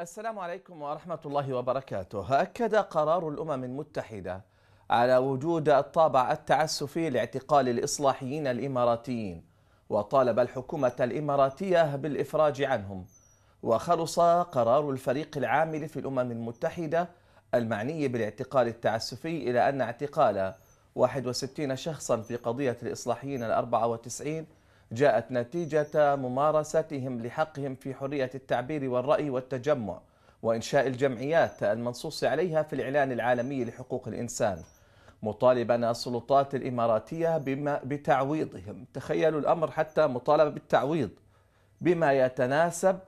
السلام عليكم ورحمة الله وبركاته أكد قرار الأمم المتحدة على وجود الطابع التعسفي لاعتقال الإصلاحيين الإماراتيين وطالب الحكومة الإماراتية بالإفراج عنهم وخلص قرار الفريق العامل في الأمم المتحدة المعني بالاعتقال التعسفي إلى أن اعتقال 61 شخصا في قضية الإصلاحيين الأربعة وتسعين جاءت نتيجة ممارستهم لحقهم في حرية التعبير والرأي والتجمع وإنشاء الجمعيات المنصوص عليها في الإعلان العالمي لحقوق الإنسان مطالبا السلطات الإماراتية بما بتعويضهم تخيلوا الأمر حتى مطالبة بالتعويض بما يتناسب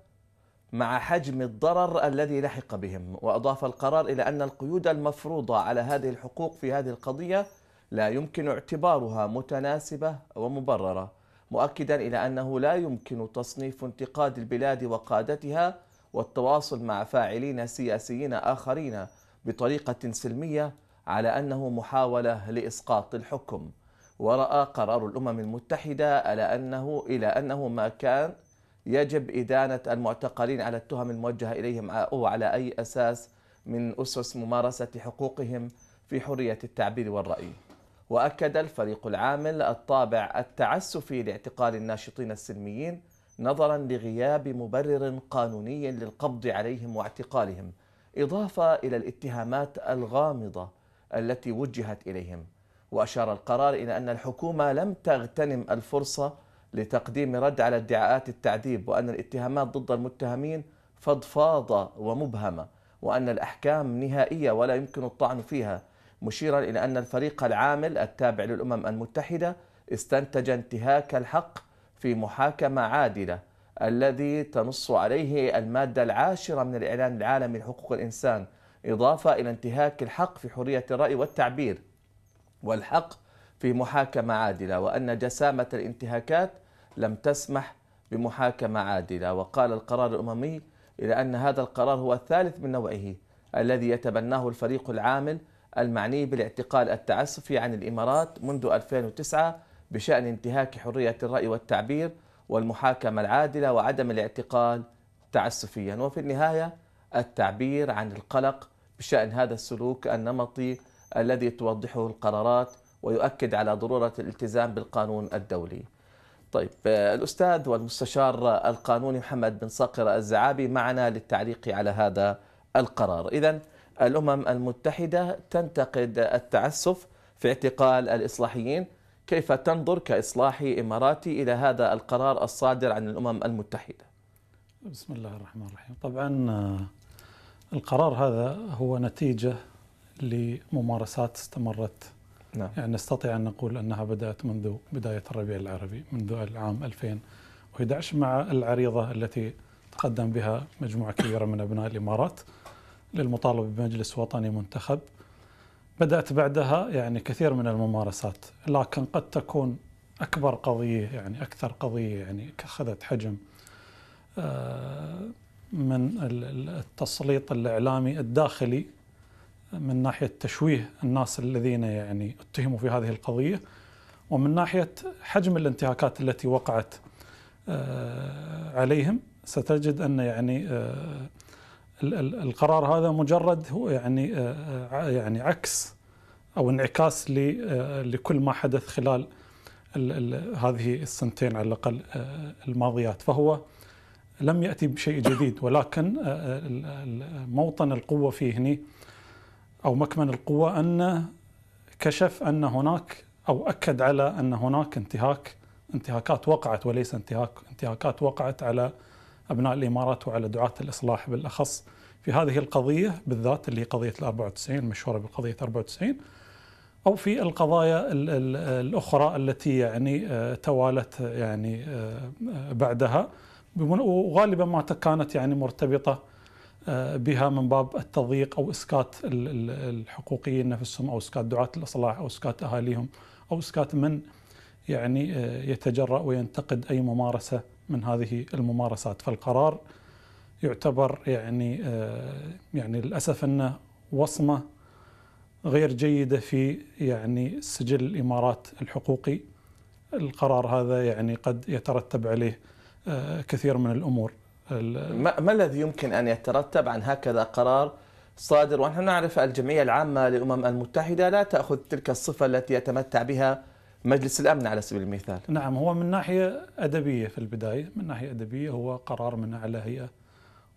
مع حجم الضرر الذي لحق بهم وأضاف القرار إلى أن القيود المفروضة على هذه الحقوق في هذه القضية لا يمكن اعتبارها متناسبة ومبررة مؤكدا إلى أنه لا يمكن تصنيف انتقاد البلاد وقادتها والتواصل مع فاعلين سياسيين آخرين بطريقة سلمية على أنه محاولة لإسقاط الحكم ورأى قرار الأمم المتحدة الى أنه إلى أنه ما كان يجب إدانة المعتقلين على التهم الموجهة إليهم أو على أي أساس من أسس ممارسة حقوقهم في حرية التعبير والرأي وأكد الفريق العامل الطابع التعسفي لاعتقال الناشطين السلميين نظرا لغياب مبرر قانوني للقبض عليهم واعتقالهم إضافة إلى الاتهامات الغامضة التي وجهت إليهم وأشار القرار إلى أن الحكومة لم تغتنم الفرصة لتقديم رد على ادعاءات التعذيب وأن الاتهامات ضد المتهمين فضفاضة ومبهمة وأن الأحكام نهائية ولا يمكن الطعن فيها مشيرا إلى أن الفريق العامل التابع للأمم المتحدة استنتج انتهاك الحق في محاكمة عادلة الذي تنص عليه المادة العاشرة من الإعلان العالمي لحقوق الإنسان إضافة إلى انتهاك الحق في حرية الرأي والتعبير والحق في محاكمة عادلة وأن جسامة الانتهاكات لم تسمح بمحاكمة عادلة وقال القرار الأممي إلى أن هذا القرار هو الثالث من نوعه الذي يتبناه الفريق العامل المعني بالاعتقال التعسفي يعني عن الإمارات منذ 2009 بشأن انتهاك حرية الرأي والتعبير والمحاكمة العادلة وعدم الاعتقال تعسفيا وفي النهاية التعبير عن القلق بشأن هذا السلوك النمطي الذي توضحه القرارات ويؤكد على ضرورة الالتزام بالقانون الدولي طيب آه، الأستاذ والمستشار القانوني محمد بن صقر الزعابي معنا للتعليق على هذا القرار إذا الأمم المتحدة تنتقد التعسف في اعتقال الإصلاحيين كيف تنظر كإصلاحي إماراتي إلى هذا القرار الصادر عن الأمم المتحدة بسم الله الرحمن الرحيم طبعا آه، القرار هذا هو نتيجة لممارسات استمرت نعم. يعني نستطيع أن نقول أنها بدأت منذ بداية الربيع العربي منذ العام 2011 مع العريضة التي تقدم بها مجموعة كبيرة من أبناء الإمارات للمطالبة بمجلس وطني منتخب بدأت بعدها يعني كثير من الممارسات لكن قد تكون أكبر قضية يعني أكثر قضية يعني أخذت حجم آه، من التسليط الإعلامي الداخلي من ناحية تشويه الناس الذين يعني اتهموا في هذه القضية ومن ناحية حجم الانتهاكات التي وقعت آه، عليهم ستجد أن يعني آه، القرار هذا مجرد هو يعني آه، آه، يعني عكس او انعكاس آه، لكل ما حدث خلال هذه السنتين على الاقل الماضيات فهو لم ياتي بشيء جديد ولكن موطن القوه فيه هنا او مكمن القوه ان كشف ان هناك او اكد على ان هناك انتهاك انتهاكات وقعت وليس انتهاك انتهاكات وقعت على أبناء الإمارات وعلى دعاة الإصلاح بالأخص في هذه القضية بالذات اللي هي قضية ال 94 المشهورة بقضية 94 أو في القضايا الأخرى التي يعني آه، توالت آه، يعني آه، بعدها وغالبا ما كانت يعني مرتبطة بها من باب التضييق أو إسكات الحقوقيين نفسهم أو إسكات دعاة الإصلاح أو إسكات أهاليهم أو إسكات من يعني يتجرأ وينتقد أي ممارسة من هذه الممارسات فالقرار يعتبر يعني آه، يعني للاسف انه وصمه غير جيده في يعني سجل الامارات الحقوقي القرار هذا يعني قد يترتب عليه آه، كثير من الامور ما, الذي يمكن ان يترتب عن هكذا قرار صادر ونحن نعرف الجمعيه العامه للامم المتحده لا تاخذ تلك الصفه التي يتمتع بها مجلس الامن على سبيل المثال نعم هو من ناحيه ادبيه في البدايه من ناحيه ادبيه هو قرار من اعلى هيئه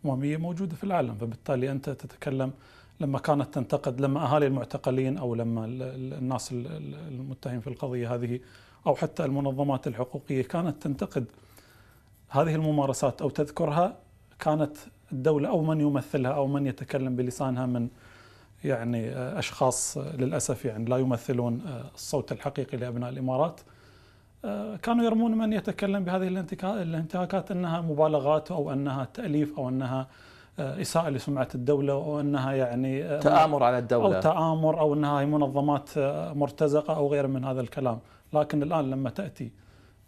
امميه موجوده في العالم فبالتالي انت تتكلم لما كانت تنتقد لما اهالي المعتقلين او لما الناس المتهم في القضيه هذه او حتى المنظمات الحقوقيه كانت تنتقد هذه الممارسات او تذكرها كانت الدوله او من يمثلها او من يتكلم بلسانها من يعني آه، اشخاص آه، للاسف يعني لا يمثلون آه، الصوت الحقيقي لابناء الامارات كانوا يرمون من يتكلم بهذه الانتهاكات انها مبالغات او انها تاليف او انها إساءة لسمعة الدولة أو أنها يعني تآمر على الدولة أو تآمر أو أنها هي منظمات مرتزقة أو غير من هذا الكلام لكن الآن لما تأتي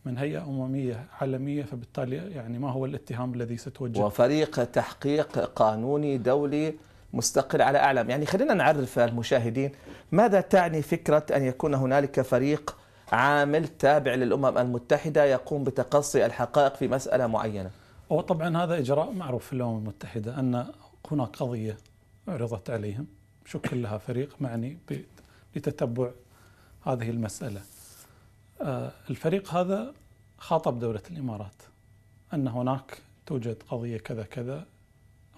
من هيئة أممية عالمية فبالتالي يعني ما هو الاتهام الذي ستوجه وفريق تحقيق قانوني دولي مستقل على أعلام يعني خلينا نعرف المشاهدين ماذا تعني فكرة أن يكون هنالك فريق عامل تابع للأمم المتحدة يقوم بتقصي الحقائق في مسألة معينة هو طبعا هذا إجراء معروف في الأمم المتحدة أن هناك قضية عرضت عليهم شكل لها فريق معني لتتبع هذه المسألة آه، الفريق هذا خاطب دولة الإمارات أن هناك توجد قضية كذا كذا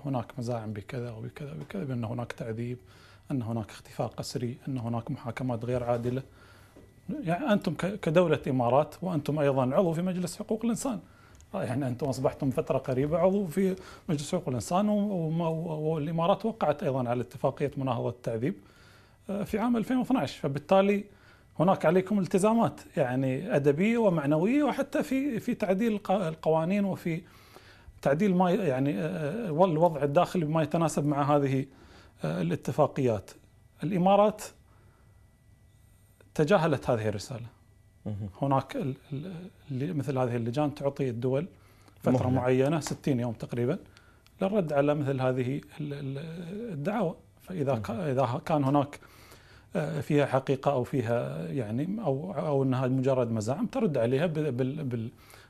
هناك مزاعم بكذا وبكذا وبكذا بأن هناك تعذيب أن هناك اختفاء قسري أن هناك محاكمات غير عادلة يعني أنتم كدولة إمارات وأنتم أيضا عضو في مجلس حقوق الإنسان يعني أنتم أصبحتم فترة قريبة عضو في مجلس حقوق الإنسان والإمارات وقعت أيضا على اتفاقية مناهضة التعذيب آه، في عام 2012 فبالتالي هناك عليكم التزامات يعني أدبية ومعنوية وحتى في في تعديل القوانين وفي تعديل ما يعني آه، آه، الوضع الداخلي بما يتناسب مع هذه آه، الاتفاقيات الامارات تجاهلت هذه الرساله هناك مثل هذه اللجان تعطي الدول فتره مهلة. معينه 60 يوم تقريبا للرد على مثل هذه الدعاوى فاذا اذا كان هناك فيها حقيقه او فيها يعني او او انها مجرد مزاعم ترد عليها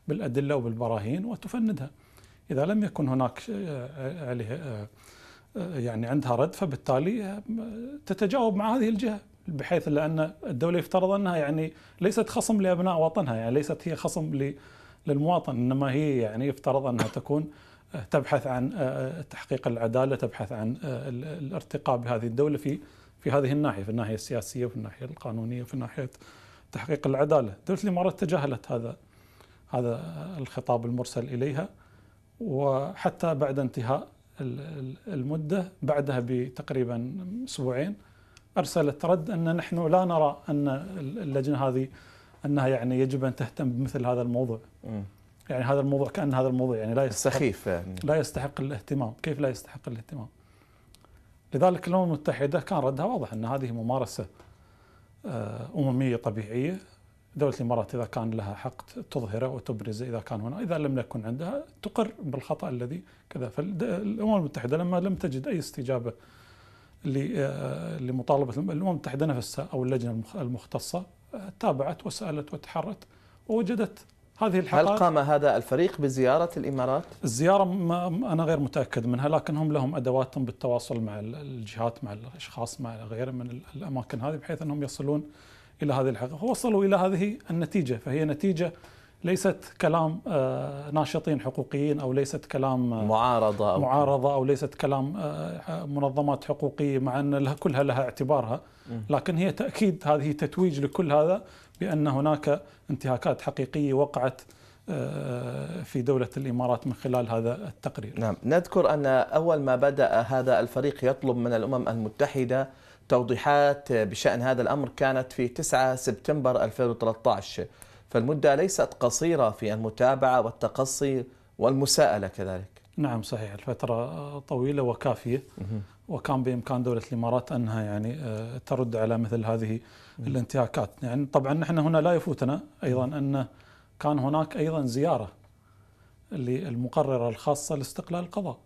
بالادله وبالبراهين وتفندها. إذا لم يكن هناك عليها آه، آه، آه، يعني عندها رد فبالتالي تتجاوب مع هذه الجهة بحيث لأن الدولة يفترض أنها يعني ليست خصم لأبناء وطنها يعني ليست هي خصم للمواطن إنما هي يعني يفترض أنها تكون تبحث عن تحقيق العدالة تبحث عن الارتقاء بهذه الدولة في في هذه الناحية في الناحية السياسية وفي الناحية القانونية وفي ناحية تحقيق العدالة دولة الإمارات تجاهلت هذا هذا الخطاب المرسل إليها وحتى بعد انتهاء المدة بعدها بتقريبا أسبوعين أرسلت رد أن نحن لا نرى أن اللجنة هذه أنها يعني يجب أن تهتم بمثل هذا الموضوع يعني هذا الموضوع كأن هذا الموضوع يعني لا يستحق سخيف يعني. لا يستحق الاهتمام كيف لا يستحق الاهتمام لذلك الأمم المتحدة كان ردها واضح أن هذه ممارسة آه، أممية طبيعية دولة الإمارات إذا كان لها حق تظهره وتبرزه إذا كان هنا إذا لم يكن عندها تقر بالخطأ الذي كذا فالأمم المتحدة لما لم تجد أي استجابة آه، لمطالبة الأمم المتحدة نفسها أو اللجنة المختصة آه، تابعت وسألت وتحرت ووجدت هذه الحقائق هل قام هذا الفريق بزيارة الإمارات؟ الزيارة أنا غير متأكد منها لكن هم لهم أدواتهم بالتواصل مع الجهات مع الأشخاص مع غيره من الأماكن هذه بحيث أنهم يصلون الى هذه الحقيقه ووصلوا الى هذه النتيجه فهي نتيجه ليست كلام آه، ناشطين حقوقيين او ليست كلام آه، معارضه أو معارضه او ليست كلام آه، منظمات حقوقيه مع ان كلها لها اعتبارها لكن هي تاكيد هذه تتويج لكل هذا بان هناك انتهاكات حقيقيه وقعت في دولة الإمارات من خلال هذا التقرير نعم نذكر أن أول ما بدأ هذا الفريق يطلب من الأمم المتحدة توضيحات بشأن هذا الأمر كانت في 9 سبتمبر 2013 فالمدة ليست قصيرة في المتابعة والتقصي والمساءلة كذلك نعم صحيح الفترة طويلة وكافية وكان بإمكان دولة الإمارات أنها يعني آه، ترد على مثل هذه الانتهاكات يعني طبعا نحن هنا لا يفوتنا أيضا أن كان هناك أيضا زيارة للمقررة الخاصة لاستقلال القضاء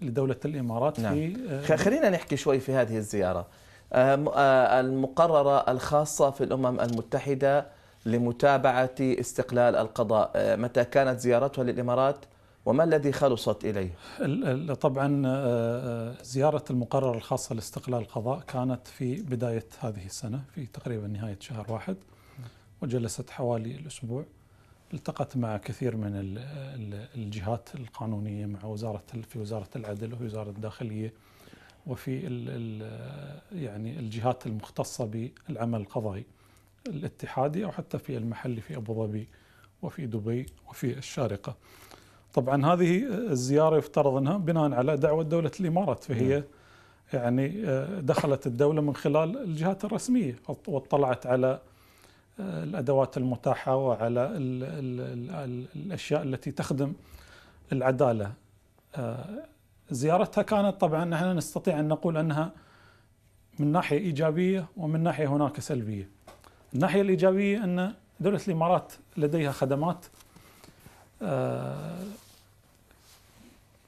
لدولة الإمارات نعم. في آه، خلينا نحكي شوي في هذه الزيارة آه، آه، المقررة الخاصة في الأمم المتحدة لمتابعة استقلال القضاء آه، متى كانت زيارتها للإمارات وما الذي خلصت إليه؟ طبعا زيارة المقررة الخاصة لاستقلال القضاء كانت في بداية هذه السنة في تقريبا نهاية شهر واحد وجلست حوالي الأسبوع التقت مع كثير من الجهات القانونية مع وزارة في وزارة العدل ووزارة الداخلية وفي ال ال يعني الجهات المختصة بالعمل القضائي الاتحادي أو حتى في المحلي في أبو ظبي وفي دبي وفي الشارقة طبعا هذه الزيارة يفترض أنها بناء على دعوة دولة الإمارات فهي نعم. يعني آه، دخلت الدولة من خلال الجهات الرسمية واطلعت على آه، الأدوات المتاحة وعلى الـ الـ الـ الأشياء التي تخدم العدالة آه، زيارتها كانت طبعا نحن نستطيع ان نقول انها من ناحيه ايجابيه ومن ناحيه هناك سلبيه. الناحيه الايجابيه ان دوله الامارات لديها خدمات آه،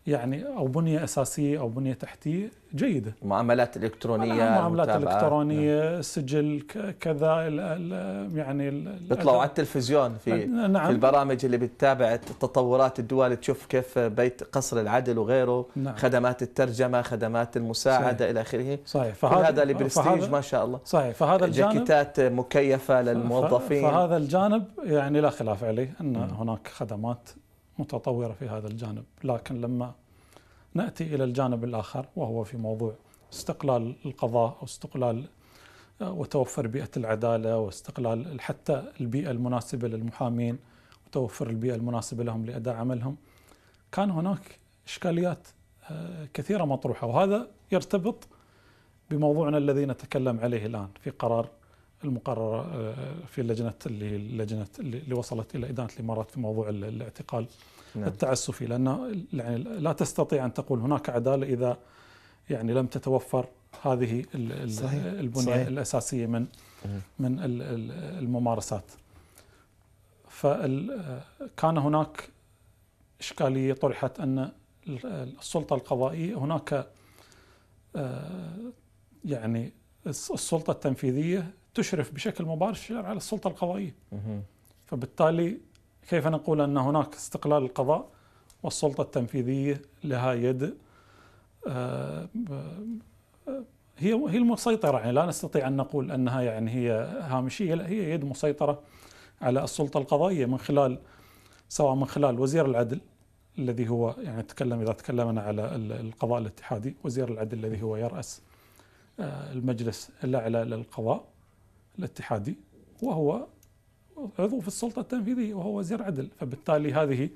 يعني او بنيه اساسيه او بنيه تحتيه جيده معاملات الكترونيه معاملات الكترونيه نعم. كذا الـ الـ يعني بيطلعوا على التلفزيون في نعم. في البرامج اللي بتتابع تطورات الدول تشوف كيف بيت قصر العدل وغيره نعم. خدمات الترجمه خدمات المساعده صحيح. الى اخره صحيح فهذا هذا اللي برستيج ما شاء الله صحيح فهذا الجانب جاكيتات مكيفه للموظفين فهذا الجانب يعني لا خلاف عليه ان هناك خدمات متطورة في هذا الجانب لكن لما نأتي إلى الجانب الآخر وهو في موضوع استقلال القضاء أو استقلال آه، وتوفر بيئة العدالة واستقلال حتى البيئة المناسبة للمحامين وتوفر البيئة المناسبة لهم لأداء عملهم كان هناك إشكاليات آه، كثيرة مطروحة وهذا يرتبط بموضوعنا الذي نتكلم عليه الآن في قرار المقررة آه، في اللجنة اللي اللجنة اللي وصلت إلى إدانة الإمارات في موضوع الاعتقال نعم. التعسفي لأن يعني لا تستطيع أن تقول هناك عدالة إذا يعني لم تتوفر هذه صحيح. البنية صحيح. الأساسية من من الممارسات فكان هناك إشكالية طرحت أن السلطة القضائية هناك آه، يعني السلطة التنفيذية تشرف بشكل مباشر على السلطه القضائيه. فبالتالي كيف نقول ان هناك استقلال القضاء والسلطه التنفيذيه لها يد آه، هي هي المسيطره يعني لا نستطيع ان نقول انها يعني هي هامشيه لا هي يد مسيطره على السلطه القضائيه من خلال سواء من خلال وزير العدل الذي هو يعني تكلم اذا تكلمنا على القضاء الاتحادي وزير العدل الذي هو يراس آه، المجلس الاعلى للقضاء الاتحادي وهو عضو في السلطة التنفيذية وهو وزير عدل فبالتالي هذه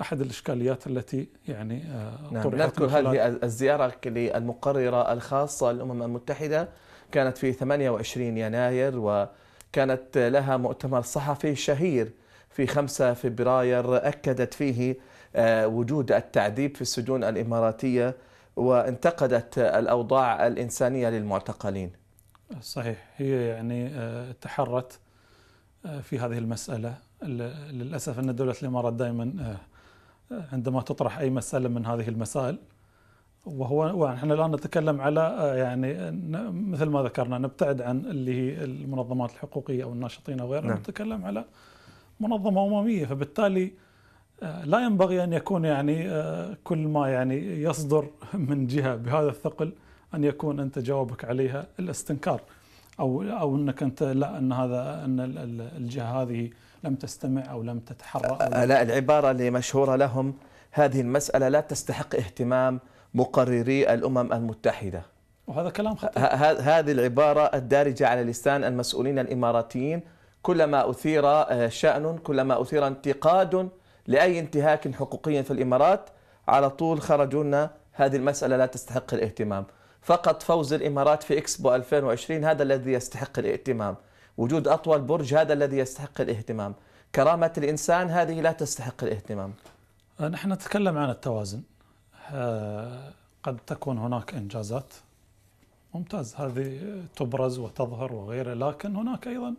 أحد الإشكاليات التي يعني آه، نعم نذكر هذه الزيارة للمقررة الخاصة للأمم المتحدة كانت في 28 يناير وكانت لها مؤتمر صحفي شهير في 5 فبراير أكدت فيه آه، وجود التعذيب في السجون الإماراتية وانتقدت الأوضاع الإنسانية للمعتقلين صحيح هي يعني آه، تحرت آه، في هذه المسألة للأسف أن دولة الإمارات دائما آه، عندما تطرح أي مسألة من هذه المسائل وهو ونحن الآن نتكلم على يعني مثل ما ذكرنا نبتعد عن اللي هي المنظمات الحقوقية أو الناشطين أو غيرها نعم. نتكلم على منظمة أممية فبالتالي لا ينبغي أن يكون يعني كل ما يعني يصدر من جهة بهذا الثقل ان يكون انت جوابك عليها الاستنكار او او انك انت لا ان هذا ان الجهه هذه لم تستمع او لم تتحرى أو لا, لا العباره اللي مشهوره لهم هذه المساله لا تستحق اهتمام مقرري الامم المتحده وهذا كلام خطير هذه العباره الدارجه على لسان المسؤولين الاماراتيين كلما اثير آه، شان كلما اثير انتقاد لاي انتهاك حقوقي في الامارات على طول خرجوا لنا هذه المساله لا تستحق الاهتمام فقط فوز الإمارات في إكسبو 2020 هذا الذي يستحق الاهتمام وجود أطول برج هذا الذي يستحق الاهتمام كرامة الإنسان هذه لا تستحق الاهتمام نحن نتكلم عن التوازن آه، قد تكون هناك إنجازات ممتاز هذه تبرز وتظهر وغيره لكن هناك أيضا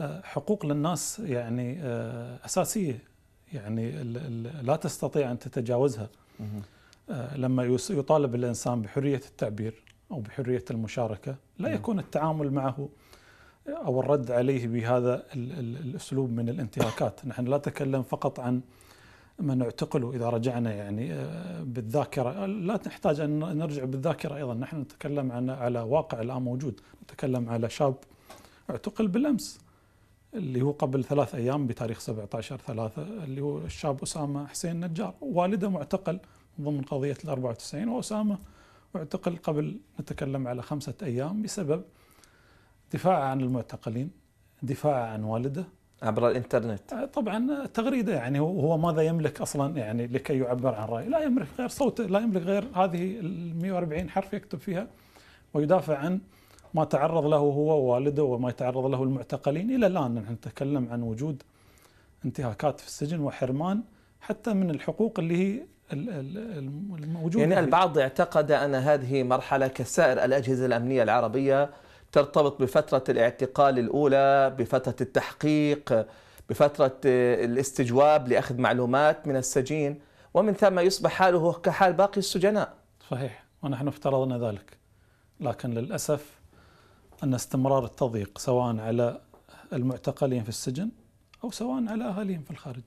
آه، حقوق للناس يعني آه، أساسية يعني لا تستطيع أن تتجاوزها آه، لما يطالب الانسان بحريه التعبير او بحريه المشاركه لا نعم. يكون التعامل معه او الرد عليه بهذا الاسلوب من الانتهاكات، نحن لا نتكلم فقط عن من اعتقلوا اذا رجعنا يعني آه، بالذاكره، لا نحتاج ان نرجع بالذاكره ايضا، نحن نتكلم عن على واقع الان موجود، نتكلم على شاب اعتقل بالامس اللي هو قبل ثلاث ايام بتاريخ 17 3 اللي هو الشاب اسامه حسين نجار، والده معتقل ضمن قضية ال 94 وأسامة اعتقل قبل نتكلم على خمسة أيام بسبب دفاع عن المعتقلين دفاع عن والده عبر الانترنت آه، طبعا تغريده يعني هو ماذا يملك اصلا يعني لكي يعبر عن رايه لا يملك غير صوته لا يملك غير هذه ال 140 حرف يكتب فيها ويدافع عن ما تعرض له هو ووالده وما يتعرض له المعتقلين الى الان نحن نتكلم عن وجود انتهاكات في السجن وحرمان حتى من الحقوق اللي هي الموجود يعني البعض اعتقد أن هذه مرحلة كسائر الأجهزة الأمنية العربية ترتبط بفترة الاعتقال الأولى بفترة التحقيق بفترة الاستجواب لأخذ معلومات من السجين ومن ثم يصبح حاله كحال باقي السجناء صحيح ونحن افترضنا ذلك لكن للأسف أن استمرار التضييق سواء على المعتقلين في السجن أو سواء على أهاليهم في الخارج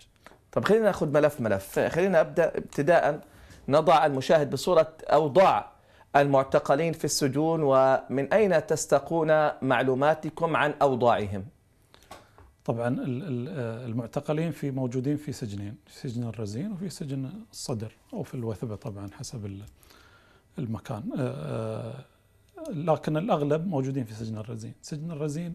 طب خلينا ناخذ ملف ملف خلينا ابدا ابتداء نضع المشاهد بصوره اوضاع المعتقلين في السجون ومن اين تستقون معلوماتكم عن اوضاعهم طبعا المعتقلين في موجودين في سجنين في سجن الرزين وفي سجن الصدر او في الوثبه طبعا حسب المكان أه، أه، لكن الاغلب موجودين في سجن الرزين سجن الرزين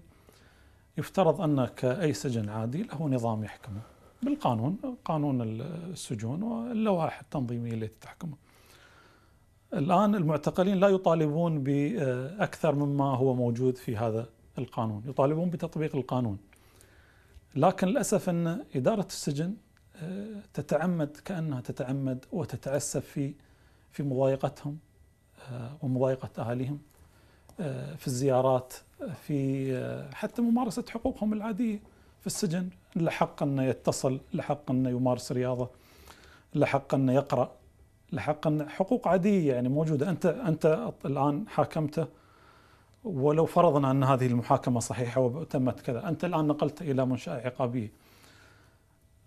يفترض ان كاي سجن عادي له نظام يحكمه بالقانون قانون السجون واللوائح التنظيمية التي تحكمه الآن المعتقلين لا يطالبون بأكثر مما هو موجود في هذا القانون يطالبون بتطبيق القانون لكن للأسف أن إدارة السجن آه، تتعمد كأنها تتعمد وتتعسف في في مضايقتهم آه، ومضايقة أهاليهم آه، في الزيارات في حتى ممارسة حقوقهم العادية في السجن لحق أن يتصل لحق أن يمارس رياضة لحق أن يقرأ لحق أن حقوق عادية يعني موجودة أنت أنت الآن حاكمته ولو فرضنا أن هذه المحاكمة صحيحة وتمت كذا أنت الآن نقلت إلى منشأة عقابية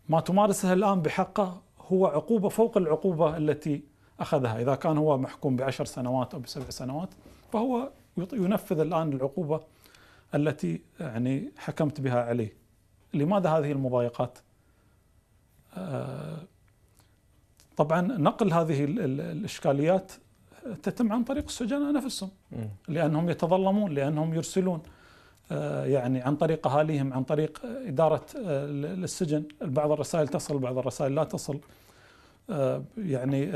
ما تمارسه الآن بحقه هو عقوبة فوق العقوبة التي أخذها إذا كان هو محكوم بعشر سنوات أو بسبع سنوات فهو ينفذ الآن العقوبة التي يعني حكمت بها عليه لماذا هذه المضايقات؟ آه، طبعا نقل هذه الاشكاليات تتم عن طريق السجناء نفسهم لانهم يتظلمون لانهم يرسلون آه، يعني عن طريق اهاليهم عن طريق اداره السجن آه، بعض الرسائل تصل بعض الرسائل لا تصل يعني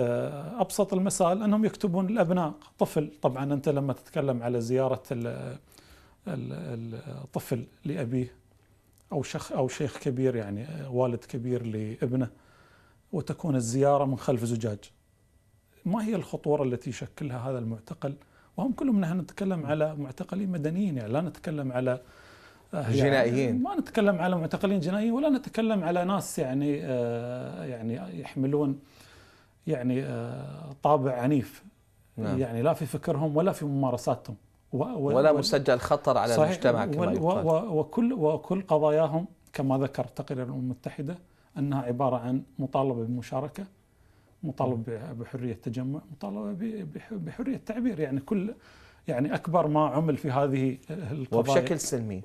ابسط المسائل انهم يكتبون الابناء طفل طبعا انت لما تتكلم على زياره الطفل لابيه أو شخ أو شيخ كبير يعني آه، والد كبير لابنه وتكون الزيارة من خلف زجاج ما هي الخطورة التي يشكلها هذا المعتقل وهم كلهم نحن نتكلم على معتقلين مدنيين يعني لا نتكلم على آه، يعني جنائيين ما نتكلم على معتقلين جنائيين ولا نتكلم على ناس يعني آه، يعني يحملون يعني طابع عنيف نعم. يعني لا في فكرهم ولا في ممارساتهم و و ولا مسجل خطر على صحيح المجتمع كما يقال وكل وكل قضاياهم كما ذكر تقرير الامم المتحده انها عباره عن مطالبه بمشاركه مطالبه بحريه تجمع مطالبه بحريه تعبير يعني كل يعني اكبر ما عمل في هذه القضايا وبشكل سلمي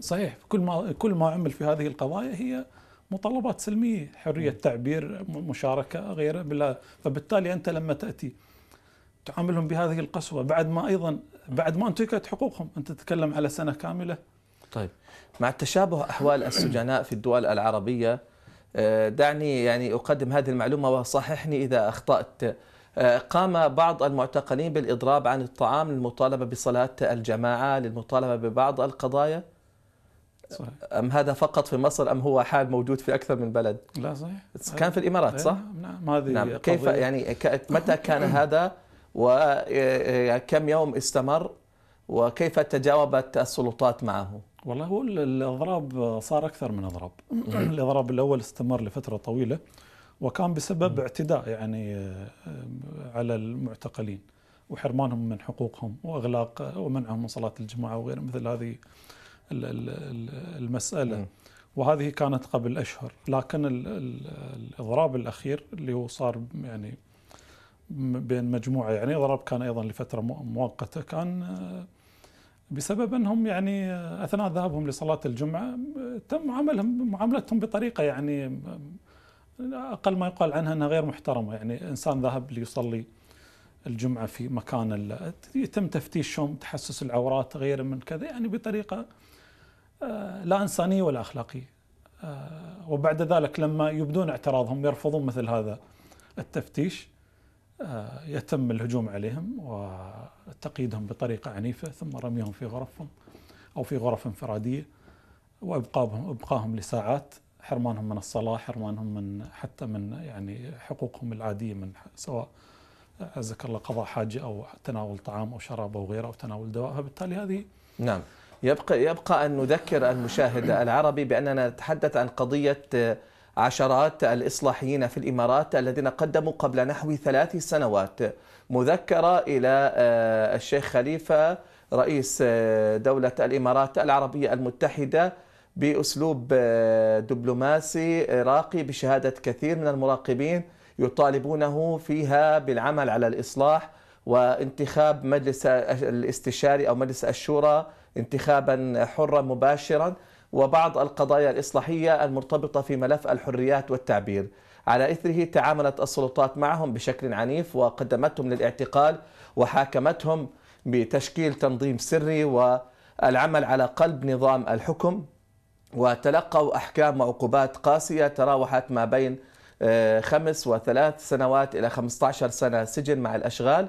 صحيح كل ما كل ما عمل في هذه القضايا هي مطالبات سلميه حريه تعبير مشاركه غيره بلا فبالتالي انت لما تاتي تعاملهم بهذه القسوه بعد ما ايضا بعد ما انتهكت حقوقهم انت تتكلم على سنه كامله طيب مع تشابه احوال السجناء في الدول العربيه آه، دعني يعني اقدم هذه المعلومه وصححني اذا اخطات آه، قام بعض المعتقلين بالاضراب عن الطعام للمطالبه بصلاه الجماعه للمطالبه ببعض القضايا صحيح. ام هذا فقط في مصر ام هو حال موجود في اكثر من بلد لا صحيح كان في الامارات إيه، صح نعم،, نعم هذه نعم. كيف يعني متى كان هذا وكم يوم استمر وكيف تجاوبت السلطات معه والله هو الاضراب صار اكثر من اضراب الاضراب الاول استمر لفتره طويله وكان بسبب اعتداء يعني آه، على المعتقلين وحرمانهم من حقوقهم واغلاق ومنعهم من صلاه الجماعه وغير مثل هذه المساله وهذه كانت قبل اشهر لكن الاضراب الاخير اللي هو صار يعني بين مجموعه يعني ضرب كان ايضا لفتره مؤقته كان آه، بسبب انهم يعني آه، اثناء ذهابهم لصلاه الجمعه آه، تم عملهم معاملتهم بطريقه يعني اقل ما يقال عنها انها غير محترمه يعني انسان ذهب ليصلي الجمعه في مكان يتم تفتيشهم تحسس العورات غير من كذا يعني بطريقه لا انسانيه ولا اخلاقيه وبعد ذلك لما يبدون اعتراضهم يرفضون مثل هذا التفتيش آه، يتم الهجوم عليهم وتقييدهم بطريقة عنيفة ثم رميهم في غرفهم أو في غرف انفرادية وإبقاهم إبقاهم لساعات حرمانهم من الصلاة حرمانهم من حتى من يعني حقوقهم العادية من سواء عزك الله قضاء حاجة أو تناول طعام أو شراب أو غيره أو تناول دواء فبالتالي هذه نعم يبقى يبقى أن نذكر المشاهد العربي بأننا نتحدث عن قضية عشرات الإصلاحيين في الإمارات الذين قدموا قبل نحو ثلاث سنوات مذكرة إلى آه، الشيخ خليفة رئيس آه، دولة الإمارات العربية المتحدة بأسلوب آه، دبلوماسي راقي بشهادة كثير من المراقبين يطالبونه فيها بالعمل على الإصلاح وانتخاب مجلس الاستشاري أو مجلس الشورى انتخابا حرا مباشرا وبعض القضايا الإصلاحية المرتبطة في ملف الحريات والتعبير على إثره تعاملت السلطات معهم بشكل عنيف وقدمتهم للاعتقال وحاكمتهم بتشكيل تنظيم سري والعمل على قلب نظام الحكم وتلقوا أحكام وعقوبات قاسية تراوحت ما بين آه، خمس وثلاث سنوات إلى 15 سنة سجن مع الأشغال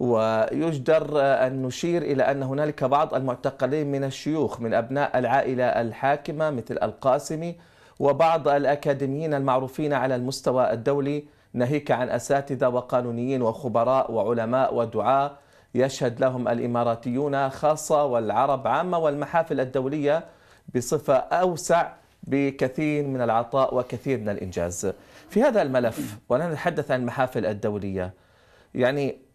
ويجدر أن نشير إلى أن هنالك بعض المعتقلين من الشيوخ من أبناء العائلة الحاكمة مثل القاسمي وبعض الأكاديميين المعروفين على المستوى الدولي ناهيك عن أساتذة وقانونيين وخبراء وعلماء ودعاة يشهد لهم الإماراتيون خاصة والعرب عامة والمحافل الدولية بصفة أوسع بكثير من العطاء وكثير من الإنجاز في هذا الملف ولنتحدث عن المحافل الدولية يعني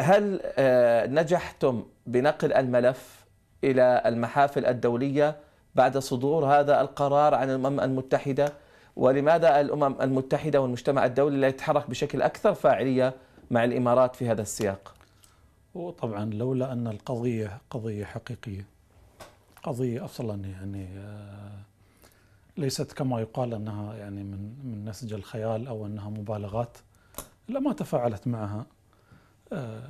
هل آه، نجحتم بنقل الملف إلى المحافل الدولية بعد صدور هذا القرار عن الأمم المتحدة ولماذا الأمم المتحدة والمجتمع الدولي لا يتحرك بشكل أكثر فاعلية مع الإمارات في هذا السياق طبعا لولا أن القضية قضية حقيقية قضية أصلا يعني آه، ليست كما يقال أنها يعني من من نسج الخيال أو أنها مبالغات لما تفاعلت معها آه،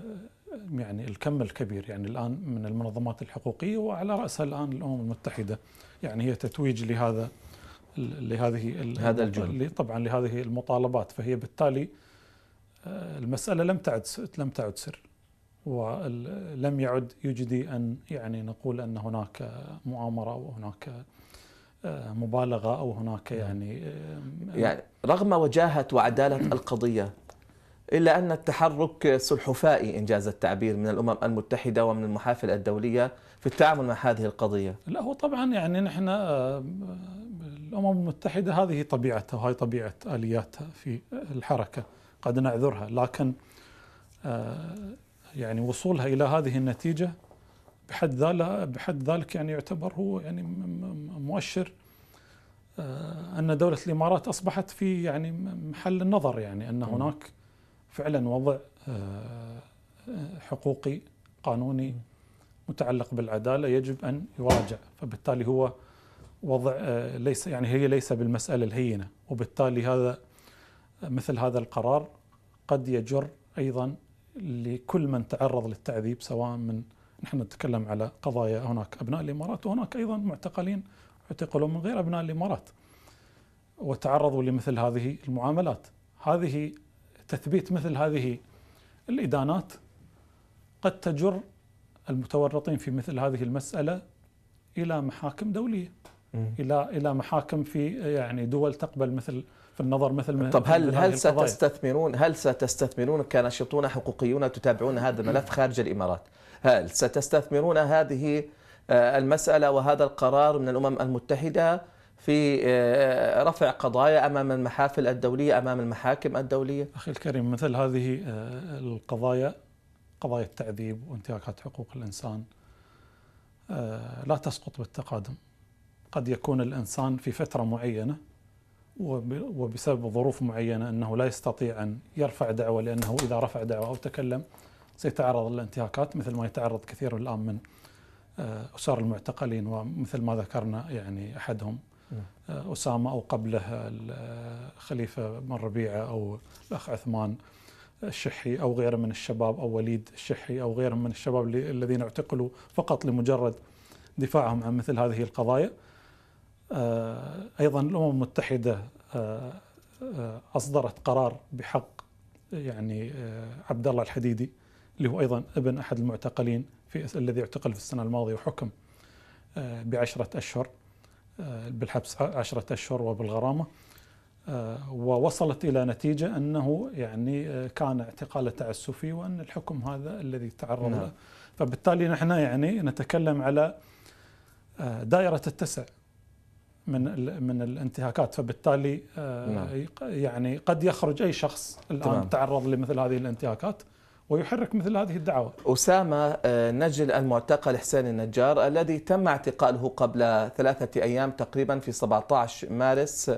يعني الكم الكبير يعني الآن من المنظمات الحقوقية وعلى رأسها الآن الأمم المتحدة يعني هي تتويج لهذا لهذه هذا الجهد طبعا لهذه المطالبات فهي بالتالي آه، المسألة لم تعد لم تعد سر ولم يعد يجدي أن يعني نقول أن هناك مؤامرة وهناك آه، مبالغة أو هناك نعم. يعني يعني رغم وجاهة وعدالة القضية إلا أن التحرك سلحفائي إن جاز التعبير من الأمم المتحدة ومن المحافل الدولية في التعامل مع هذه القضية لا هو طبعا يعني نحن آه، الأمم المتحدة هذه طبيعتها وهي طبيعة آلياتها في الحركة قد نعذرها لكن آه، يعني وصولها إلى هذه النتيجة بحد ذلك بحد ذلك يعني يعتبر هو يعني مؤشر آه، أن دولة الإمارات أصبحت في يعني محل النظر يعني أن هناك فعلا وضع آه، حقوقي قانوني متعلق بالعداله يجب ان يراجع فبالتالي هو وضع آه، ليس يعني هي ليس بالمساله الهينه وبالتالي هذا مثل هذا القرار قد يجر ايضا لكل من تعرض للتعذيب سواء من نحن نتكلم على قضايا هناك ابناء الامارات وهناك ايضا معتقلين اعتقلوا من غير ابناء الامارات وتعرضوا لمثل هذه المعاملات هذه تثبيت مثل هذه الإدانات قد تجر المتورطين في مثل هذه المسألة إلى محاكم دولية إلى إلى محاكم في يعني دول تقبل مثل في النظر مثل طب هل هل ستستثمرون هل ستستثمرون كناشطون حقوقيون تتابعون هذا الملف خارج الامارات؟ هل ستستثمرون هذه آه، المساله وهذا القرار من الامم المتحده في آه، رفع قضايا امام المحافل الدوليه امام المحاكم الدوليه؟ اخي الكريم مثل هذه آه، القضايا قضايا التعذيب وانتهاكات حقوق الانسان آه، لا تسقط بالتقادم قد يكون الانسان في فتره معينه وبسبب ظروف معينه انه لا يستطيع ان يرفع دعوه لانه اذا رفع دعوه او تكلم سيتعرض للانتهاكات مثل ما يتعرض كثير الان من اسر المعتقلين ومثل ما ذكرنا يعني احدهم آه، أسامة أو قبله الخليفة آه، بن ربيعة أو الأخ عثمان الشحي أو غيره من الشباب أو وليد الشحي أو غيره من الشباب الذين اعتقلوا فقط لمجرد دفاعهم عن مثل هذه القضايا آه، أيضا الأمم المتحدة أصدرت قرار بحق يعني عبد الله الحديدي اللي هو أيضا ابن أحد المعتقلين في الذي اعتقل في السنة الماضية وحكم بعشرة أشهر آه، بالحبس عشرة أشهر وبالغرامة آه، ووصلت إلى نتيجة أنه يعني آه، كان اعتقال تعسفي وأن الحكم هذا الذي تعرض نعم. له فبالتالي نحن يعني نتكلم على دائرة التسع من من الانتهاكات فبالتالي نعم. يعني قد يخرج أي شخص الآن تمام. تعرض لمثل هذه الانتهاكات ويحرك مثل هذه الدعوات أسامة آه، نجل المعتقل حسين النجار الذي تم اعتقاله قبل ثلاثة أيام تقريبا في 17 مارس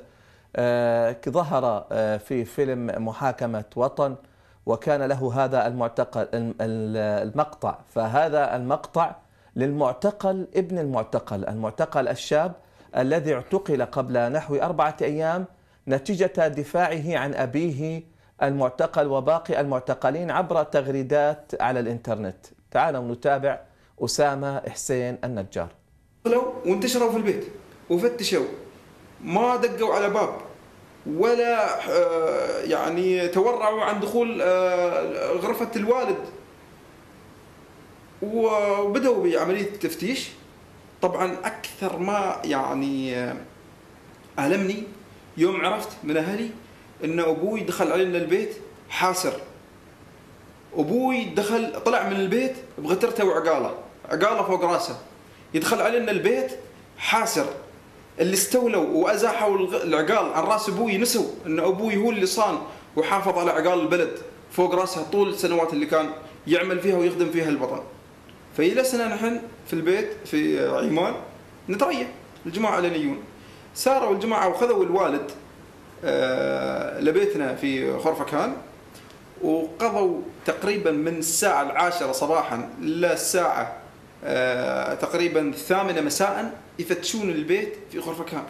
آه، ظهر آه، في فيلم محاكمة وطن وكان له هذا المعتقل المقطع فهذا المقطع للمعتقل ابن المعتقل المعتقل الشاب الذي اعتقل قبل نحو أربعة أيام نتيجة دفاعه عن أبيه المعتقل وباقي المعتقلين عبر تغريدات على الانترنت تعالوا نتابع أسامة حسين النجار وانتشروا في البيت وفتشوا ما دقوا على باب ولا آه، يعني تورعوا عن دخول آه، غرفة الوالد وبدأوا بعملية التفتيش طبعا أكثر ما يعني آه، ألمني يوم عرفت من أهلي ان ابوي دخل علينا البيت حاسر ابوي دخل طلع من البيت بغترته وعقاله عقاله فوق راسه يدخل علينا البيت حاسر اللي استولوا وازاحوا العقال عن راس ابوي نسوا ان ابوي هو اللي صان وحافظ على عقال البلد فوق راسها طول السنوات اللي كان يعمل فيها ويخدم فيها الوطن. فجلسنا نحن في البيت في عمان نتريى الجماعه الاليون. ساروا الجماعه وخذوا الوالد آه، لبيتنا في خرفكان وقضوا تقريبا من الساعة العاشرة صباحا للساعة آه، تقريبا الثامنة مساء يفتشون البيت في خرفكان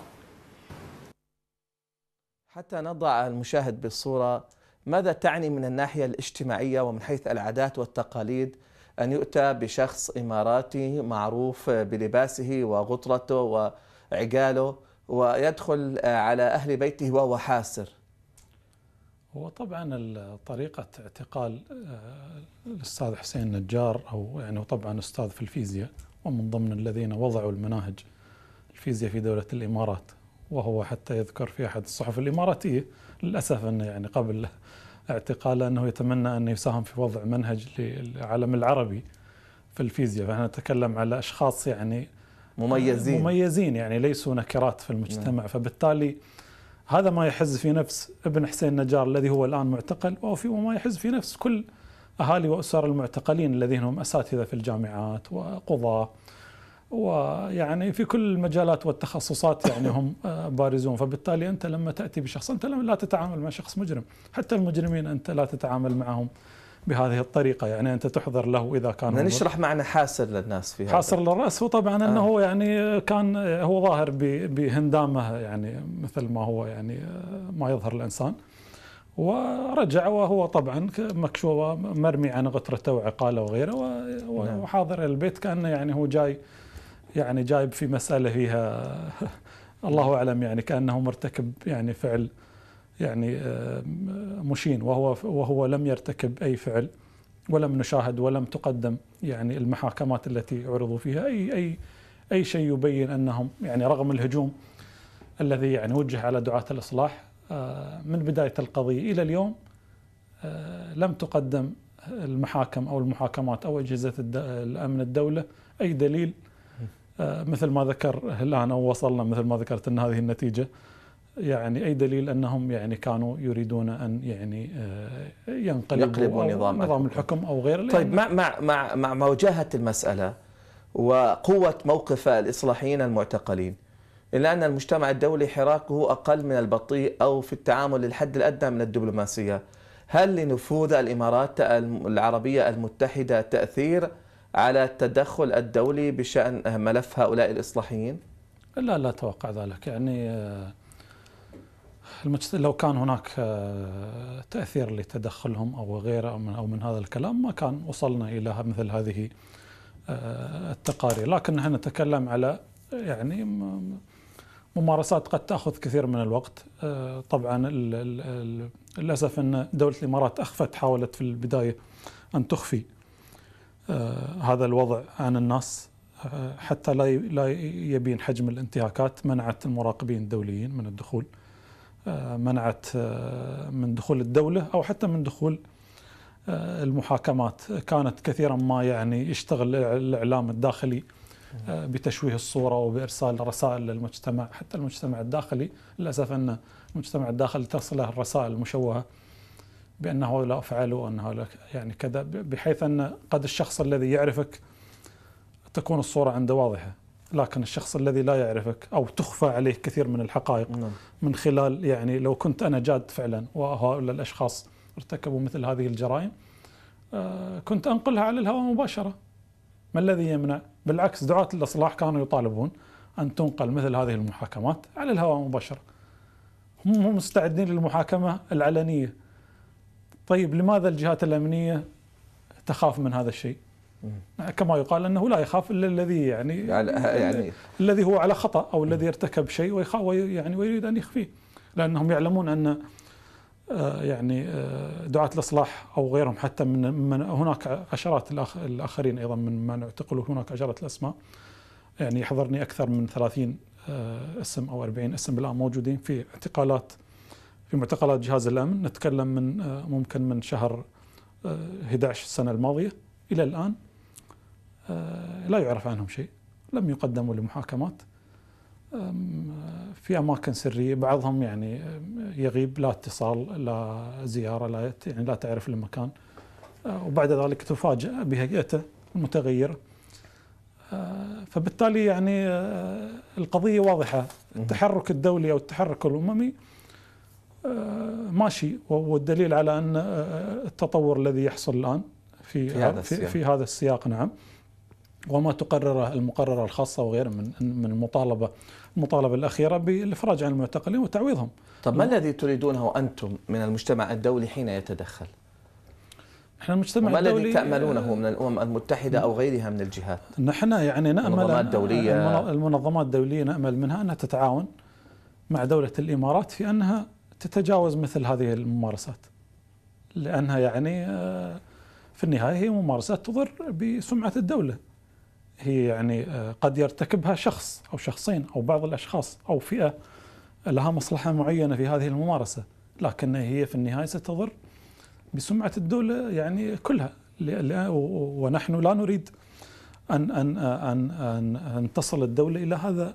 حتى نضع المشاهد بالصورة ماذا تعني من الناحية الاجتماعية ومن حيث العادات والتقاليد أن يؤتى بشخص إماراتي معروف بلباسه وغطرته وعقاله ويدخل آه، على أهل بيته وهو حاسر هو طبعا طريقة اعتقال آه، الأستاذ حسين نجار أو يعني طبعا أستاذ في الفيزياء ومن ضمن الذين وضعوا المناهج الفيزياء في دولة الإمارات وهو حتى يذكر في أحد الصحف الإماراتية للأسف أنه يعني قبل اعتقاله أنه يتمنى أن يساهم في وضع منهج للعالم العربي في الفيزياء فنحن نتكلم على أشخاص يعني مميزين مميزين يعني ليسوا نكرات في المجتمع نعم. فبالتالي هذا ما يحز في نفس ابن حسين نجار الذي هو الآن معتقل وفي وما يحز في نفس كل أهالي وأسر المعتقلين الذين هم أساتذة في الجامعات وقضاة ويعني في كل المجالات والتخصصات يعني هم آه، بارزون فبالتالي أنت لما تأتي بشخص أنت لا تتعامل مع شخص مجرم حتى المجرمين أنت لا تتعامل معهم بهذه الطريقة يعني أنت تحضر له إذا كان نشرح معنى حاسر للناس في حاسر للرأس طبعا آه. أنه يعني كان هو ظاهر بهندامه يعني مثل ما هو يعني آه، ما يظهر الإنسان ورجع وهو طبعا مكشوف مرمي عن غترته وعقاله وغيره نعم. وحاضر البيت كانه يعني هو جاي يعني جايب في مساله فيها الله اعلم يعني كانه مرتكب يعني فعل يعني آه، مشين وهو وهو لم يرتكب اي فعل ولم نشاهد ولم تقدم يعني المحاكمات التي عرضوا فيها اي اي اي شيء يبين انهم يعني رغم الهجوم الذي يعني وجه على دعاة الاصلاح آه، من بدايه القضيه الى اليوم آه، لم تقدم المحاكم او المحاكمات او اجهزه الامن الدوله اي دليل مثل ما ذكر الان او وصلنا مثل ما ذكرت ان هذه النتيجه يعني اي دليل انهم يعني كانوا يريدون ان يعني آه، ينقلبوا يقلبوا نظام, نظام الحكم او غير طيب مع مع مع مع المساله وقوه موقف الاصلاحيين المعتقلين الا ان المجتمع الدولي حراكه اقل من البطيء او في التعامل للحد الادنى من الدبلوماسيه هل لنفوذ الامارات العربيه المتحده تاثير على التدخل الدولي بشان ملف هؤلاء الاصلاحيين؟ لا لا اتوقع ذلك يعني آه، المجت... لو كان هناك آه، تاثير لتدخلهم او غيره او من, أو من هذا الكلام ما كان وصلنا الى مثل هذه آه، التقارير، لكن نحن نتكلم على يعني ممارسات قد تاخذ كثير من الوقت آه، طبعا للاسف ان دوله الامارات اخفت حاولت في البدايه ان تخفي هذا الوضع عن الناس حتى لا يبين حجم الانتهاكات منعت المراقبين الدوليين من الدخول آه، منعت آه، من دخول الدولة أو حتى من دخول آه، المحاكمات كانت كثيرا ما يعني يشتغل الإعلام الداخلي بتشويه الصورة وبإرسال رسائل للمجتمع حتى المجتمع الداخلي للأسف أن المجتمع الداخلي تصله الرسائل المشوهة بأن هؤلاء فعلوا أنه هؤلاء يعني كذا بحيث أن قد الشخص الذي يعرفك تكون الصورة عنده واضحة لكن الشخص الذي لا يعرفك او تخفى عليه كثير من الحقائق نعم. من خلال يعني لو كنت انا جاد فعلا وهؤلاء الاشخاص ارتكبوا مثل هذه الجرائم آه، كنت انقلها على الهواء مباشره ما الذي يمنع؟ بالعكس دعاة الاصلاح كانوا يطالبون ان تنقل مثل هذه المحاكمات على الهواء مباشره. هم مستعدين للمحاكمه العلنيه. طيب لماذا الجهات الامنيه تخاف من هذا الشيء؟ كما يقال انه لا يخاف الا الذي يعني, يعني الذي هو على خطا او الذي ارتكب شيء ويخاف يعني ويريد ان يخفيه لانهم يعلمون ان آه، يعني آه، دعاة الإصلاح أو غيرهم حتى من, من هناك عشرات الأخ الآخرين أيضا من من اعتقلوا هناك عشرات الأسماء يعني يحضرني أكثر من 30 آه، اسم أو 40 اسم الآن موجودين في اعتقالات في معتقلات جهاز الأمن نتكلم من ممكن من شهر 11 السنة الماضية إلى الآن آه، لا يعرف عنهم شيء لم يقدموا لمحاكمات آه، في اماكن سريه بعضهم يعني آه، يغيب لا اتصال لا زياره لا يعني لا تعرف المكان وبعد ذلك تفاجأ بهيئته المتغيره فبالتالي يعني القضيه واضحه التحرك الدولي او التحرك الاممي ماشي والدليل على ان التطور الذي يحصل الان في في هذا السياق, في هذا السياق نعم وما تقرره المقررة الخاصة وغيره من من المطالبة المطالبة الأخيرة بالإفراج عن المعتقلين وتعويضهم طب ما الذي تريدونه أنتم من المجتمع الدولي حين يتدخل؟ احنا المجتمع وما الذي تاملونه من الامم المتحده او غيرها من الجهات؟ نحن يعني نامل المنظمات الدوليه المنظمات الدوليه نامل منها انها تتعاون مع دوله الامارات في انها تتجاوز مثل هذه الممارسات. لانها يعني آه، في النهايه هي ممارسات تضر بسمعه الدوله. هي يعني آه، قد يرتكبها شخص أو شخصين أو بعض الأشخاص أو فئة لها مصلحة معينة في هذه الممارسة لكن هي في النهاية ستضر بسمعة الدولة يعني كلها ونحن لا نريد أن أن آه، أن أن, أن تصل الدولة إلى هذا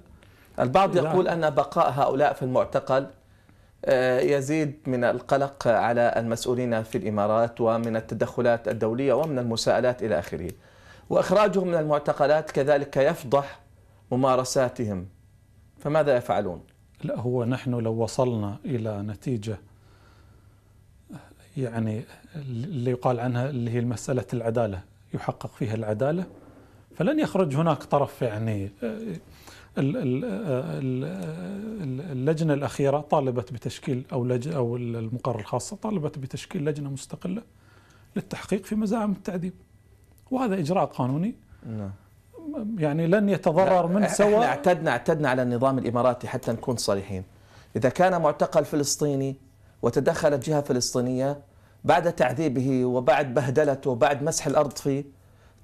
البعض يقول أن بقاء هؤلاء في المعتقل آه، يزيد من القلق على المسؤولين في الإمارات ومن التدخلات الدولية ومن المساءلات إلى آخره وإخراجهم من المعتقلات كذلك يفضح ممارساتهم فماذا يفعلون؟ لا هو نحن لو وصلنا إلى نتيجة يعني اللي يقال عنها اللي هي مسألة العدالة يحقق فيها العدالة فلن يخرج هناك طرف يعني اللجنة الأخيرة طالبت بتشكيل أو أو المقر الخاصة طالبت بتشكيل لجنة مستقلة للتحقيق في مزاعم التعذيب وهذا إجراء قانوني نعم يعني لن يتضرر من سوى احنا اعتدنا اعتدنا على النظام الاماراتي حتى نكون صريحين اذا كان معتقل فلسطيني وتدخلت جهه فلسطينيه بعد تعذيبه وبعد بهدلته وبعد مسح الارض فيه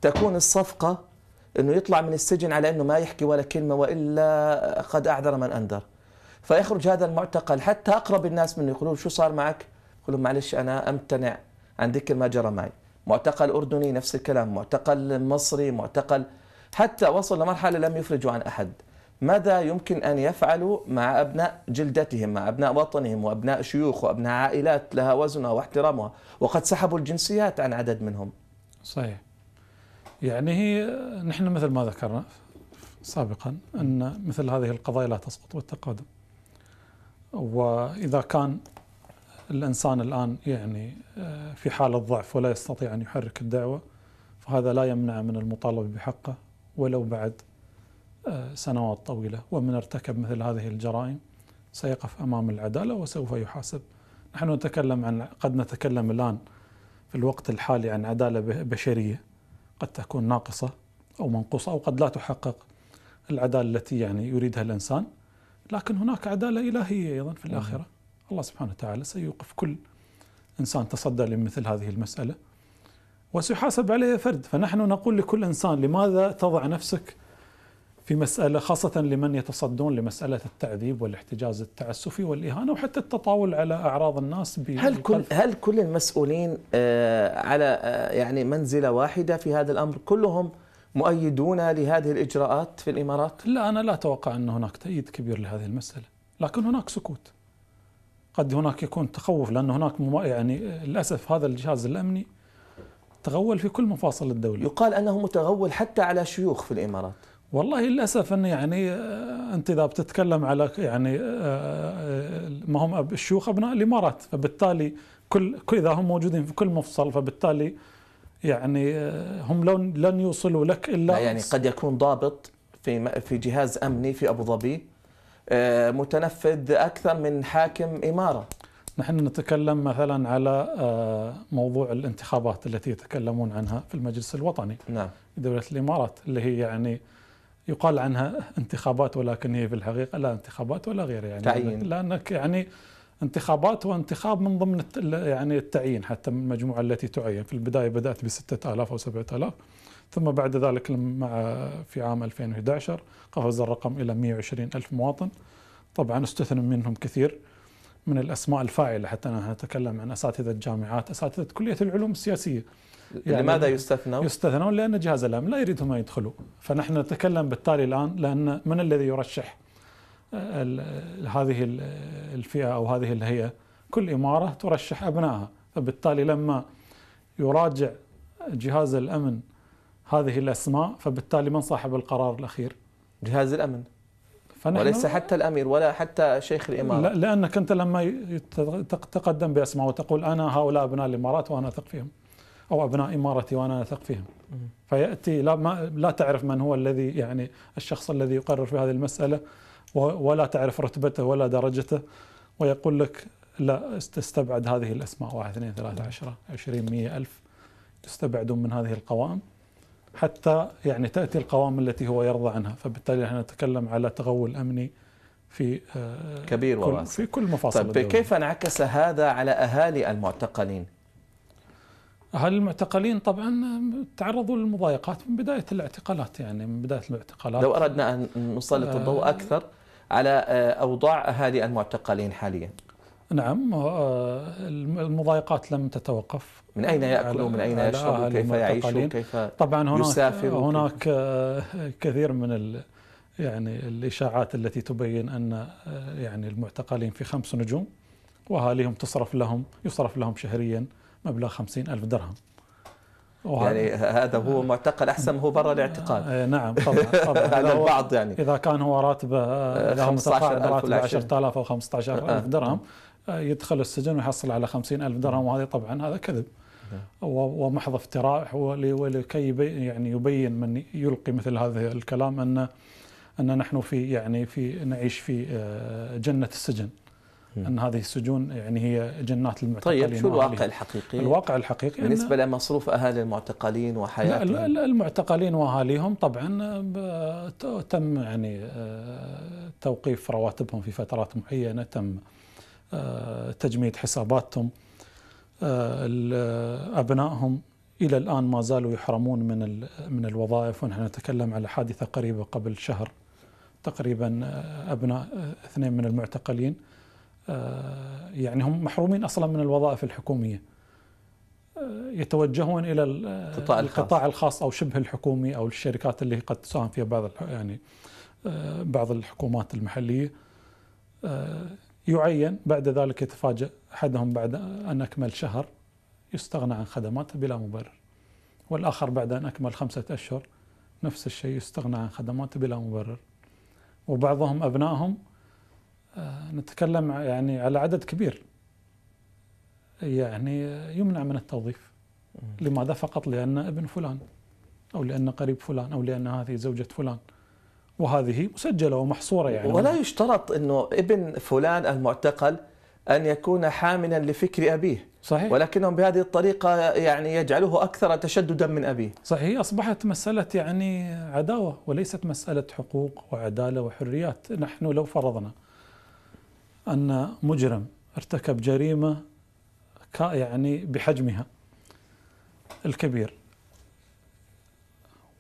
تكون الصفقه انه يطلع من السجن على انه ما يحكي ولا كلمه والا قد اعذر من انذر فيخرج هذا المعتقل حتى اقرب الناس منه يقولوا شو صار معك؟ يقولوا معلش انا امتنع عن ذكر ما جرى معي معتقل أردني نفس الكلام معتقل مصري معتقل حتى وصل لمرحلة لم يفرجوا عن أحد ماذا يمكن أن يفعلوا مع أبناء جلدتهم مع أبناء وطنهم وأبناء شيوخ وأبناء عائلات لها وزنها واحترامها وقد سحبوا الجنسيات عن عدد منهم صحيح يعني هي نحن مثل ما ذكرنا سابقا أن مثل هذه القضايا لا تسقط بالتقادم وإذا كان الإنسان الآن يعني آه، في حالة ضعف ولا يستطيع أن يحرك الدعوة فهذا لا يمنع من المطالبة بحقه ولو بعد آه، سنوات طويلة ومن ارتكب مثل هذه الجرائم سيقف أمام العدالة وسوف يحاسب نحن نتكلم عن قد نتكلم الآن في الوقت الحالي عن عدالة بشرية قد تكون ناقصة أو منقوصة أو قد لا تحقق العدالة التي يعني يريدها الإنسان لكن هناك عدالة إلهية أيضا في الآخرة الله سبحانه وتعالى سيوقف كل انسان تصدى لمثل هذه المساله وسيحاسب عليه فرد فنحن نقول لكل انسان لماذا تضع نفسك في مساله خاصه لمن يتصدون لمساله التعذيب والاحتجاز التعسفي والاهانه وحتى التطاول على اعراض الناس هل كل هل كل المسؤولين آه، على آه، يعني منزله واحده في هذا الامر كلهم مؤيدون لهذه الاجراءات في الامارات؟ لا انا لا اتوقع ان هناك تأييد كبير لهذه المساله، لكن هناك سكوت. قد هناك يكون تخوف لأن هناك يعني للأسف هذا الجهاز الأمني تغول في كل مفاصل الدولة يقال أنه متغول حتى على شيوخ في الإمارات والله للأسف أن يعني آه، أنت إذا بتتكلم على يعني آه، آه، ما هم الشيوخ أبناء الإمارات فبالتالي كل إذا هم موجودين في كل مفصل فبالتالي يعني هم لن لن يوصلوا لك الا يعني قد يكون ضابط في في جهاز امني في ابو ظبي آه، متنفذ أكثر من حاكم إمارة نحن نتكلم مثلا على آه، موضوع الانتخابات التي يتكلمون عنها في المجلس الوطني نعم. دولة الإمارات اللي هي يعني يقال عنها انتخابات ولكن هي في الحقيقة لا انتخابات ولا غيرها يعني تعيين. لأنك يعني انتخابات وانتخاب من ضمن يعني التعيين حتى من المجموعة التي تعين في البداية بدأت ب 6000 أو 7000 ثم بعد ذلك مع في عام 2011 قفز الرقم إلى 120 ألف مواطن طبعا استثنى منهم كثير من الأسماء الفاعلة حتى أنا أتكلم عن أساتذة الجامعات أساتذة كلية العلوم السياسية يعني لماذا يستثنون؟ يستثنون لأن جهاز الأمن لا يريدهم أن يدخلوا فنحن نتكلم بالتالي الآن لأن من الذي يرشح هذه الفئة أو هذه الهيئة كل إمارة ترشح أبنائها فبالتالي لما يراجع جهاز الأمن هذه الأسماء فبالتالي من صاحب القرار الأخير؟ جهاز الأمن وليس حتى الأمير ولا حتى شيخ الإمارة لأنك أنت لما تقدم بأسماء وتقول أنا هؤلاء أبناء الإمارات وأنا أثق فيهم أو أبناء إمارتي وأنا أثق فيهم فيأتي لا, ما لا تعرف من هو الذي يعني الشخص الذي يقرر في هذه المسألة ولا تعرف رتبته ولا درجته ويقول لك لا استبعد هذه الأسماء واحد اثنين ثلاثة عشرة عشرين مئة ألف تستبعدون من هذه القوائم حتى يعني تأتي القوام التي هو يرضى عنها فبالتالي نحن نتكلم على تغول أمني في آه، كبير كل في كل مفاصل طيب كيف انعكس هذا على أهالي المعتقلين؟ أهالي المعتقلين طبعا تعرضوا للمضايقات من بداية الاعتقالات يعني من بداية الاعتقالات لو أردنا أن نسلط آه، الضوء أكثر على آه، أوضاع أهالي المعتقلين حاليا نعم المضايقات لم تتوقف من أين يأكل من أين يشرب كيف يعيش كيف طبعا هناك يسافر هناك آه، كثير من ال يعني الإشاعات التي تبين أن آه، يعني المعتقلين في خمس نجوم وأهاليهم تصرف لهم يصرف لهم شهريا مبلغ خمسين ألف درهم يعني هذا هو معتقل احسن هو برا الاعتقال آه، نعم طبعا طبعا البعض يعني اذا كان هو راتبه 15000 هو راتبه 10000 او 15000 درهم يدخل السجن ويحصل على 50000 درهم وهذا طبعا هذا كذب ومحض افتراء ولكي يعني يبين من يلقي مثل هذا الكلام ان ان نحن في يعني في نعيش في آه، جنه السجن ان هذه السجون يعني هي جنات المعتقلين طيب شو الواقع الحقيقي؟ الواقع الحقيقي بالنسبه لمصروف اهالي المعتقلين وحياتهم لا, المعتقلين واهاليهم طبعا آه، تم يعني آه، توقيف رواتبهم في فترات معينه تم تجميد حساباتهم آه، آه، أبنائهم إلى الآن ما زالوا يحرمون من من الوظائف ونحن نتكلم على حادثة قريبة قبل شهر تقريبا آه، أبناء اثنين من المعتقلين يعني هم محرومين أصلا من الوظائف الحكومية يتوجهون إلى القطاع الخاص, القطاع الخاص أو شبه الحكومي أو الشركات اللي قد تساهم فيها بعض يعني بعض الحكومات المحلية يعين بعد ذلك يتفاجأ أحدهم بعد أن أكمل شهر يستغنى عن خدماته بلا مبرر والآخر بعد أن أكمل خمسة أشهر نفس الشيء يستغنى عن خدماته بلا مبرر وبعضهم أبنائهم آه، نتكلم يعني على عدد كبير يعني يمنع من التوظيف لماذا فقط لأن ابن فلان أو لأن قريب فلان أو لأن هذه زوجة فلان وهذه مسجلة ومحصورة يعني ولا يشترط أنه ابن فلان المعتقل أن يكون حاملا لفكر أبيه صحيح ولكنهم بهذه الطريقة يعني يجعله أكثر تشددا من أبيه صحيح أصبحت مسألة يعني عداوة وليست مسألة حقوق وعدالة وحريات نحن لو فرضنا أن مجرم ارتكب جريمة يعني بحجمها الكبير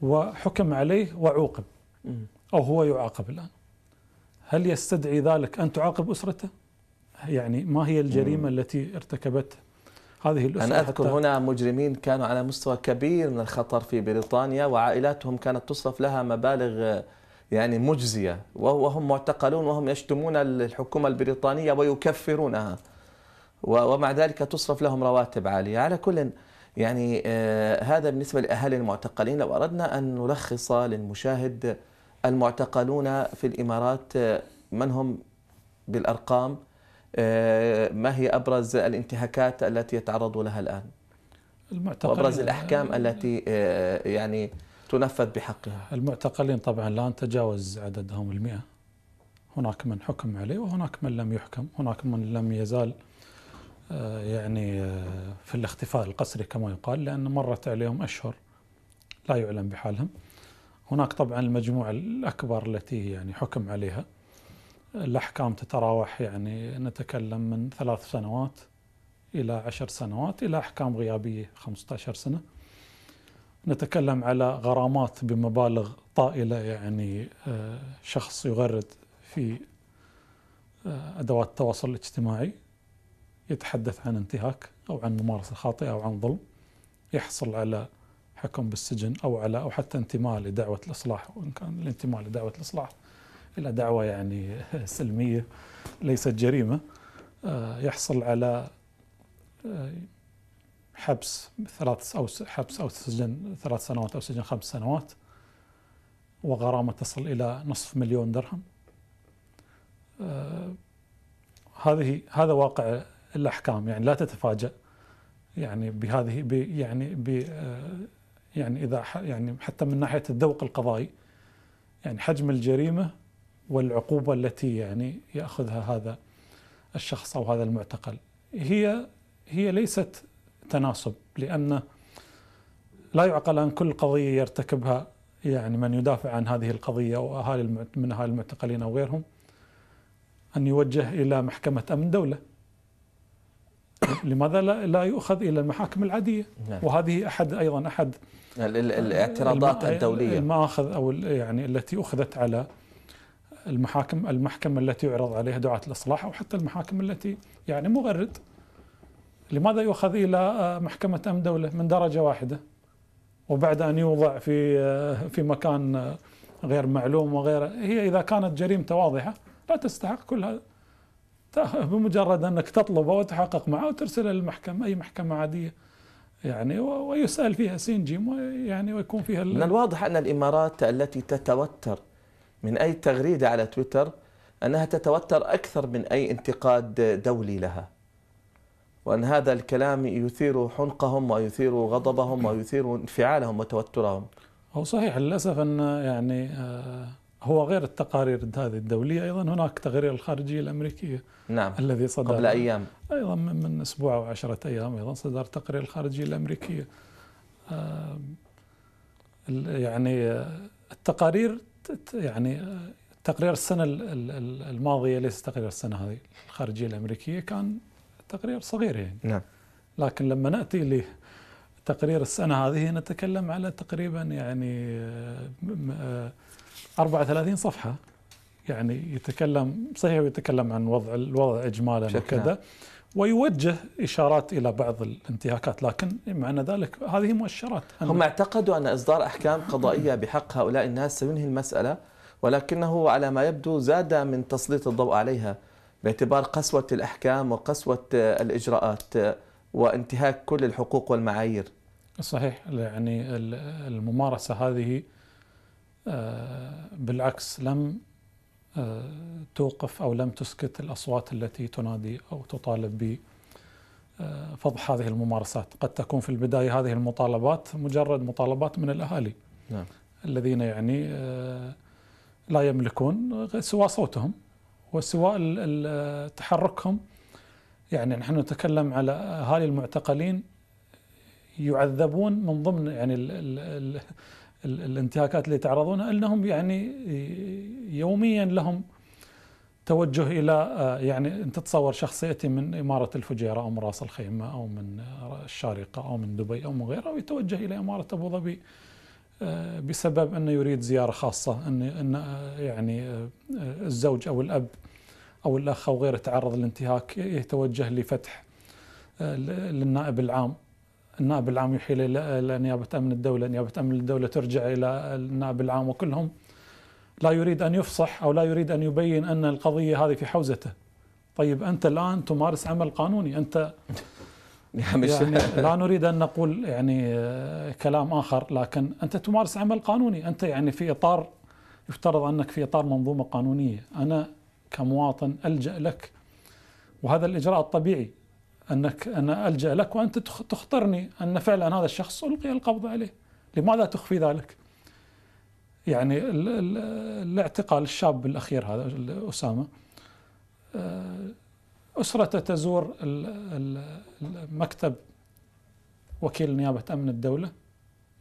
وحكم عليه وعوقب أو هو يعاقب الآن هل يستدعي ذلك أن تعاقب أسرته؟ يعني ما هي الجريمة مم. التي ارتكبتها؟ هذه الأسرة أنا أذكر هنا مجرمين كانوا على مستوى كبير من الخطر في بريطانيا وعائلاتهم كانت تصرف لها مبالغ يعني مجزية وهم معتقلون وهم يشتمون الحكومة البريطانية ويكفرونها ومع ذلك تصرف لهم رواتب عالية على كل يعني آه، هذا بالنسبة لأهالي المعتقلين لو أردنا أن نلخص للمشاهد المعتقلون في الإمارات آه، من هم بالأرقام آه، ما هي أبرز الانتهاكات التي يتعرضوا لها الآن وأبرز الأحكام التي آه، يعني تنفذ بحقها المعتقلين طبعا الآن تجاوز عددهم المئة هناك من حكم عليه وهناك من لم يحكم هناك من لم يزال يعني في الاختفاء القسري كما يقال لأن مرت عليهم أشهر لا يعلم بحالهم هناك طبعا المجموعة الأكبر التي يعني حكم عليها الأحكام تتراوح يعني نتكلم من ثلاث سنوات إلى عشر سنوات إلى أحكام غيابية 15 سنة نتكلم على غرامات بمبالغ طائلة يعني آه، شخص يغرد في آه، أدوات التواصل الاجتماعي يتحدث عن انتهاك أو عن ممارسة خاطئة أو عن ظلم يحصل على حكم بالسجن أو على أو حتى انتماء لدعوة الإصلاح وإن كان الانتماء لدعوة الإصلاح إلى دعوة يعني سلمية ليست جريمة آه، يحصل على آه، حبس ثلاث أو حبس أو سجن ثلاث سنوات أو سجن خمس سنوات وغرامة تصل إلى نصف مليون درهم آه، هذه هذا واقع الأحكام يعني لا تتفاجأ يعني بهذه يعني ب يعني اذا يعني حتى من ناحيه الذوق القضائي يعني حجم الجريمه والعقوبه التي يعني ياخذها هذا الشخص او هذا المعتقل هي هي ليست تناسب لان لا يعقل ان كل قضيه يرتكبها يعني من يدافع عن هذه القضيه او اهالي من اهالي المعتقلين او غيرهم ان يوجه الى محكمه امن دوله لماذا لا يؤخذ الى المحاكم العاديه نعم. وهذه احد ايضا احد الاعتراضات الدوليه المآخذ او يعني التي اخذت على المحاكم المحكمه التي يعرض عليها دعاه الاصلاح او حتى المحاكم التي يعني مغرد لماذا يؤخذ الى آه، محكمه امن دوله من درجه واحده وبعد ان يوضع في آه، في مكان آه، غير معلوم وغيره هي اذا كانت جريمته واضحه لا تستحق كل هذا بمجرد انك تطلبه وتحقق معه وترسله للمحكمه اي محكمه عاديه يعني ويسال فيها سين جيم ويعني ويكون فيها من الواضح ان الامارات التي تتوتر من اي تغريده على تويتر انها تتوتر اكثر من اي انتقاد دولي لها وان هذا الكلام يثير حنقهم ويثير غضبهم ويثير انفعالهم وتوترهم هو صحيح للاسف ان يعني آه هو غير التقارير هذه الدولية أيضا هناك تقرير الخارجية الأمريكية نعم الذي صدر قبل أيام أيضا من أسبوع أو عشرة أيام أيضا صدر تقرير الخارجية الأمريكية آه، يعني آه، التقارير يعني آه، تقرير السنة الماضية ليس تقرير السنة هذه الخارجية الأمريكية كان تقرير صغير يعني نعم لكن لما نأتي لتقرير السنة هذه نتكلم على تقريبا يعني 34 صفحة يعني يتكلم صحيح ويتكلم عن وضع الوضع إجمالا وكذا ويوجه إشارات إلى بعض الانتهاكات لكن معنى ذلك هذه مؤشرات هم اعتقدوا أن إصدار أحكام قضائية بحق هؤلاء الناس سينهي المسألة ولكنه على ما يبدو زاد من تسليط الضوء عليها باعتبار قسوة الأحكام وقسوة الإجراءات وانتهاك كل الحقوق والمعايير صحيح يعني الممارسة هذه بالعكس لم آه، توقف أو لم تسكت الأصوات التي تنادي أو تطالب بفضح آه، هذه الممارسات قد تكون في البداية هذه المطالبات مجرد مطالبات من الأهالي نعم. الذين يعني آه، لا يملكون سوى صوتهم وسوى تحركهم يعني نحن نتكلم على أهالي المعتقلين يعذبون من ضمن يعني ال ال الانتهاكات اللي يتعرضونها انهم يعني يوميا لهم توجه الى آه، يعني انت تصور شخص ياتي من اماره الفجيره او من راس الخيمه او من آه، الشارقه او من دبي او من غيرها ويتوجه الى اماره ابو ظبي آه، بسبب انه يريد زياره خاصه ان ان يعني الزوج او الاب او الاخ او غيره تعرض للانتهاك يتوجه لفتح للنائب العام النائب العام يحيل الى نيابه امن الدوله، نيابه امن الدوله ترجع الى النائب العام وكلهم لا يريد ان يفصح او لا يريد ان يبين ان القضيه هذه في حوزته. طيب انت الان تمارس عمل قانوني، انت يعني لا نريد ان نقول يعني آه، كلام اخر لكن انت تمارس عمل قانوني، انت يعني في اطار يفترض انك في اطار منظومه قانونيه، انا كمواطن الجا لك وهذا الاجراء الطبيعي أنك أنا ألجأ لك وأنت تخطرني أن فعلا هذا الشخص ألقي القبض عليه لماذا تخفي ذلك يعني الاعتقال الشاب الأخير هذا أسامة آه، أسرته تزور مكتب وكيل نيابة أمن الدولة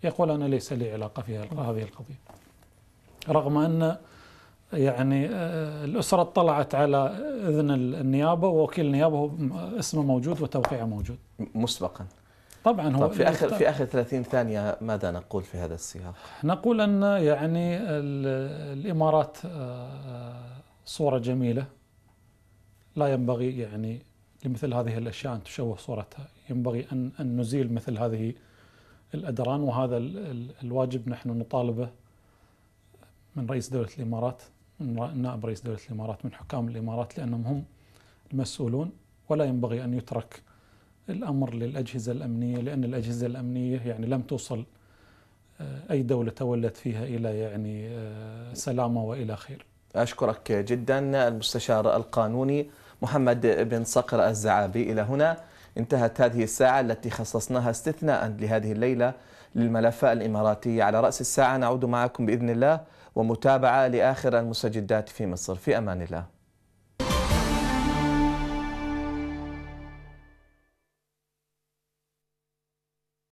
يقول أنا ليس لي علاقة في هذه القضية رغم أن يعني آه، الأسرة اطلعت على إذن النيابة ووكيل النيابة اسمه موجود وتوقيعه موجود مسبقا طبعا هو طب في اخر في اخر 30 ثانيه ماذا نقول في هذا السياق؟ نقول ان يعني الامارات آه، صوره جميله لا ينبغي يعني لمثل هذه الاشياء ان تشوه صورتها، ينبغي ان ان نزيل مثل هذه الادران وهذا الواجب نحن نطالبه من رئيس دوله الامارات نائب رئيس دولة الإمارات من حكام الإمارات لأنهم هم المسؤولون ولا ينبغي أن يترك الأمر للأجهزة الأمنية لأن الأجهزة الأمنية يعني لم توصل آه، أي دولة تولت فيها إلى يعني آه، سلامة وإلى خير أشكرك جدا المستشار القانوني محمد بن صقر الزعابي إلى هنا انتهت هذه الساعة التي خصصناها استثناء لهذه الليلة للملف الإماراتي على رأس الساعة نعود معكم بإذن الله ومتابعة لآخر المستجدات في مصر في أمان الله